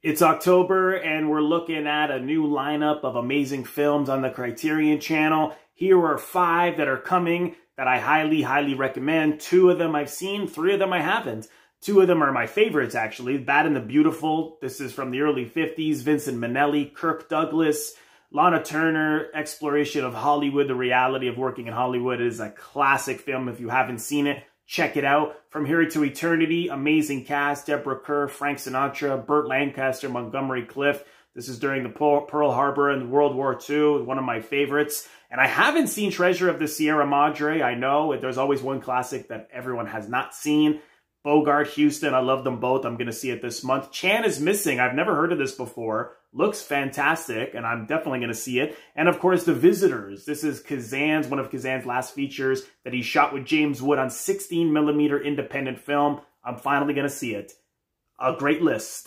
It's October, and we're looking at a new lineup of amazing films on the Criterion channel. Here are five that are coming that I highly, highly recommend. Two of them I've seen, three of them I haven't. Two of them are my favorites, actually. Bad and the Beautiful. This is from the early 50s. Vincent Minnelli, Kirk Douglas, Lana Turner, Exploration of Hollywood, The Reality of Working in Hollywood is a classic film. If you haven't seen it, Check it out. From Here to Eternity, amazing cast. Deborah Kerr, Frank Sinatra, Burt Lancaster, Montgomery Clift. This is during the Pearl Harbor and World War II, one of my favorites. And I haven't seen Treasure of the Sierra Madre. I know there's always one classic that everyone has not seen. Bogart, Houston, I love them both. I'm going to see it this month. Chan is missing. I've never heard of this before. Looks fantastic, and I'm definitely going to see it. And of course, The Visitors. This is Kazan's, one of Kazan's last features that he shot with James Wood on 16 millimeter independent film. I'm finally going to see it. A great list.